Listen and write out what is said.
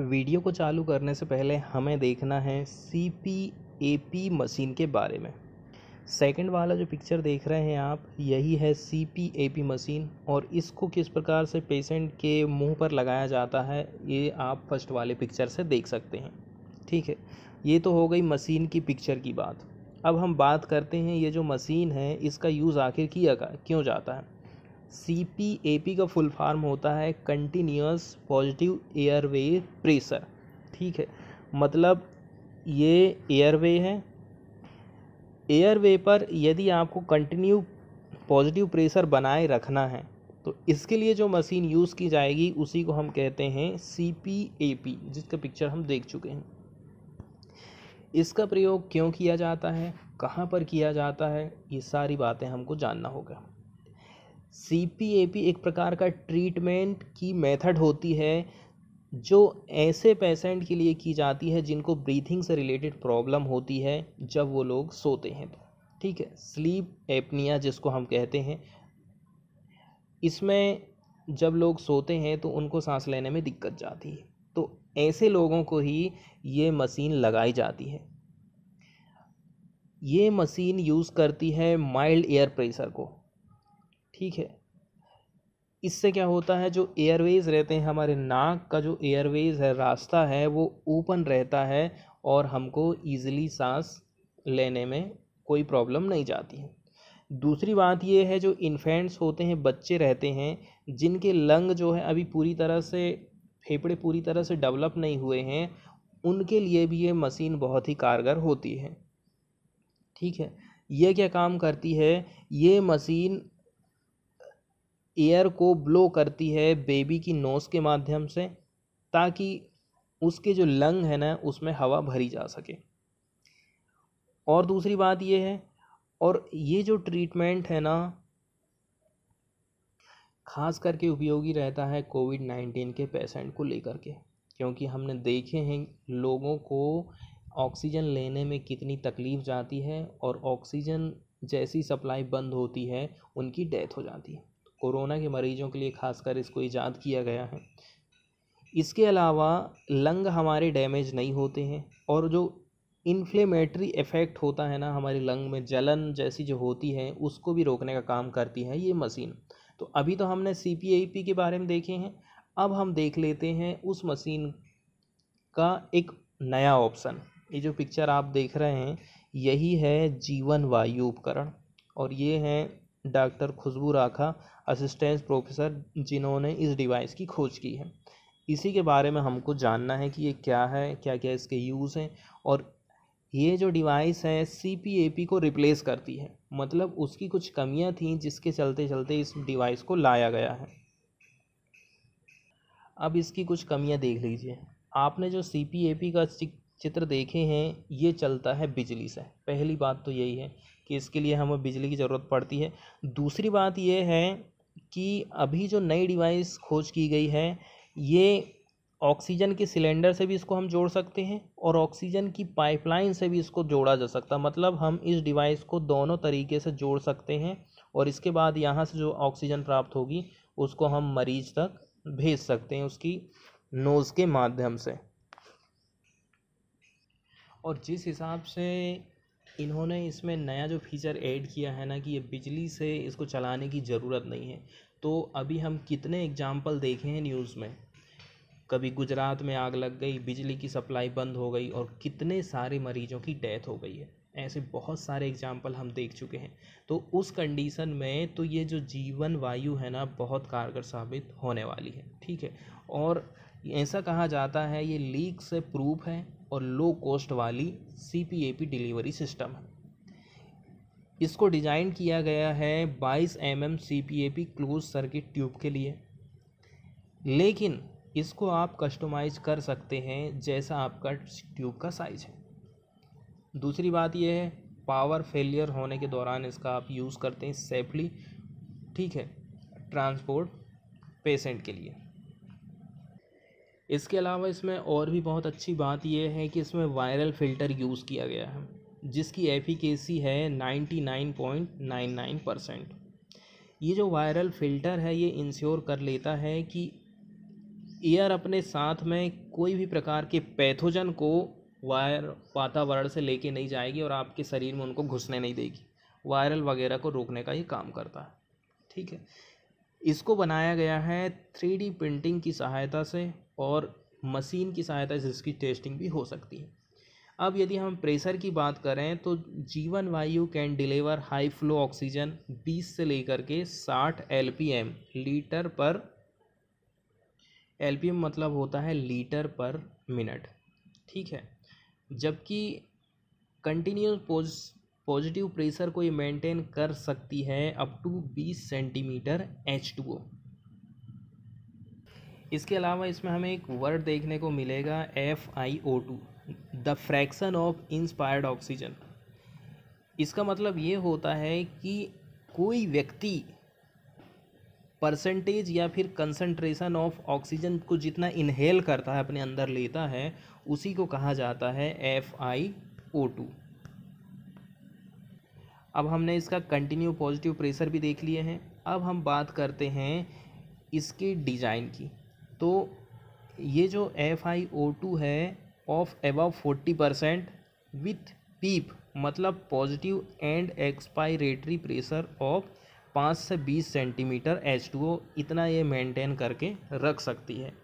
video को चालू करने से पहले हमें देखना है C P A P machine के बारे में सेकंड वाला जो पिक्चर देख रहे हैं आप यही है C P A P machine और इसको किस प्रकार से पेशेंट के मुंह पर लगाया जाता है ये आप फर्स्ट वाले पिक्चर से देख सकते हैं ठीक है ये तो हो गई मशीन की पिक्चर की बात अब हम बात करते हैं ये जो मशीन है इसका यूज़ आखिर किया क्यों जाता है सी पी ए पी का फुल फॉर्म होता है कंटिन्यूस पॉजिटिव एयरवे प्रेशर ठीक है मतलब ये एयरवे है एयरवे पर यदि आपको कंटिन्यू पॉजिटिव प्रेशर बनाए रखना है तो इसके लिए जो मशीन यूज़ की जाएगी उसी को हम कहते हैं सी पी ए पी जिसका पिक्चर हम देख चुके हैं इसका प्रयोग क्यों किया जाता है कहाँ पर किया जाता है ये सारी बातें हमको जानना होगा सी पी ए पी एक प्रकार का ट्रीटमेंट की मेथड होती है जो ऐसे पेशेंट के लिए की जाती है जिनको ब्रीथिंग से रिलेटेड प्रॉब्लम होती है जब वो लोग सोते हैं तो ठीक है स्लीप एपनिया जिसको हम कहते हैं इसमें जब लोग सोते हैं तो उनको सांस लेने में दिक्कत जाती है तो ऐसे लोगों को ही ये मशीन लगाई जाती है ये मशीन यूज़ करती है माइल्ड एयर प्रेशर को ठीक है इससे क्या होता है जो एयरवेज़ रहते हैं हमारे नाक का जो एयरवेज़ है रास्ता है वो ओपन रहता है और हमको ईज़िली सांस लेने में कोई प्रॉब्लम नहीं जाती है दूसरी बात ये है जो इन्फेंट्स होते हैं बच्चे रहते हैं जिनके लंग जो है अभी पूरी तरह से फेफड़े पूरी तरह से डेवलप नहीं हुए हैं उनके लिए भी ये मशीन बहुत ही कारगर होती है ठीक है ये क्या काम करती है ये मशीन एयर को ब्लो करती है बेबी की नोज़ के माध्यम से ताकि उसके जो लंग है ना उसमें हवा भरी जा सके और दूसरी बात ये है और ये जो ट्रीटमेंट है ना खास करके उपयोगी रहता है कोविड नाइन्टीन के पेशेंट को लेकर के क्योंकि हमने देखे हैं लोगों को ऑक्सीजन लेने में कितनी तकलीफ़ जाती है और ऑक्सीजन जैसी सप्लाई बंद होती है उनकी डेथ हो जाती है कोरोना के मरीज़ों के लिए खासकर इसको ईजाद किया गया है इसके अलावा लंग हमारे डैमेज नहीं होते हैं और जो इन्फ्लेमेटरी इफ़ेक्ट होता है ना हमारे लंग में जलन जैसी जो होती है उसको भी रोकने का काम करती है ये मशीन तो अभी तो हमने सी पी के बारे में देखे हैं अब हम देख लेते हैं उस मशीन का एक नया ऑप्शन ये जो पिक्चर आप देख रहे हैं यही है जीवन वायु उपकरण और ये हैं डॉक्टर खुशबू राखा असिस्टेंस प्रोफेसर जिन्होंने इस डिवाइस की खोज की है इसी के बारे में हमको जानना है कि ये क्या है क्या क्या इसके यूज़ हैं और ये जो डिवाइस है सी पी ए पी को रिप्लेस करती है मतलब उसकी कुछ कमियां थी जिसके चलते चलते इस डिवाइस को लाया गया है अब इसकी कुछ कमियां देख लीजिए आपने जो सी पी ए पी का चित्र देखे हैं ये चलता है बिजली से पहली बात तो यही है कि इसके लिए हमें बिजली की ज़रूरत पड़ती है दूसरी बात यह है कि अभी जो नई डिवाइस खोज की गई है ये ऑक्सीजन के सिलेंडर से भी इसको हम जोड़ सकते हैं और ऑक्सीजन की पाइपलाइन से भी इसको जोड़ा जा सकता है मतलब हम इस डिवाइस को दोनों तरीके से जोड़ सकते हैं और इसके बाद यहाँ से जो ऑक्सीजन प्राप्त होगी उसको हम मरीज तक भेज सकते हैं उसकी नोज़ के माध्यम से और जिस हिसाब से इन्होंने इसमें नया जो फीचर ऐड किया है ना कि ये बिजली से इसको चलाने की ज़रूरत नहीं है तो अभी हम कितने एग्जाम्पल देखे हैं न्यूज़ में कभी गुजरात में आग लग गई बिजली की सप्लाई बंद हो गई और कितने सारे मरीजों की डेथ हो गई है ऐसे बहुत सारे एग्जाम्पल हम देख चुके हैं तो उस कंडीशन में तो ये जो जीवन वायु है ना बहुत कारगर साबित होने वाली है ठीक है और ऐसा कहा जाता है ये लीक से प्रूफ है और लो कॉस्ट वाली सी डिलीवरी सिस्टम है इसको डिज़ाइन किया गया है 22 M M C close circuit tube के लिए लेकिन इसको आप कस्टमाइज कर सकते हैं जैसा आपका ट्यूब का साइज़ है दूसरी बात यह है पावर फेलियर होने के दौरान इसका आप यूज़ करते हैं सेफली ठीक है ट्रांसपोर्ट पेशेंट के लिए इसके अलावा इसमें और भी बहुत अच्छी बात यह है कि इसमें वायरल फ़िल्टर यूज़ किया गया है जिसकी एफिकेसी है ninety nine point nine nine percent ये जो वायरल फ़िल्टर है ये इंश्योर कर लेता है कि एयर अपने साथ में कोई भी प्रकार के पैथोजन को वायर वातावरण से लेके नहीं जाएगी और आपके शरीर में उनको घुसने नहीं देगी वायरल वगैरह को रोकने का ये काम करता है ठीक है इसको बनाया गया है थ्री प्रिंटिंग की सहायता से और मशीन की सहायता से इसकी टेस्टिंग भी हो सकती है अब यदि हम प्रेशर की बात करें तो Jeevan Vayu can deliver high flow oxygen 20 से लेकर के 60 एल लीटर पर एल मतलब होता है लीटर पर मिनट ठीक है जबकि कंटिन्यूस पॉजिटिव प्रेशर को ये मेंटेन कर सकती है up to 20 centimetre H two O इसके अलावा इसमें हमें एक वर्ड देखने को मिलेगा F I O two the fraction of inspired oxygen इसका मतलब ये होता है कि कोई व्यक्ति परसेंटेज या फिर कंसंट्रेशन ऑफ ऑक्सीजन को जितना इनहेल करता है अपने अंदर लेता है उसी को कहा जाता है एफ आई ओ टू अब हमने इसका कंटिन्यू पॉजिटिव प्रेशर भी देख लिए हैं अब हम बात करते हैं इसके डिज़ाइन की तो ये जो एफ आई ओ टू है of above forty percent with PEEP मतलब positive end expiratory pressure of पाँच से बीस सेंटीमीटर एच टू ओ इतना ये मेंटेन करके रख सकती है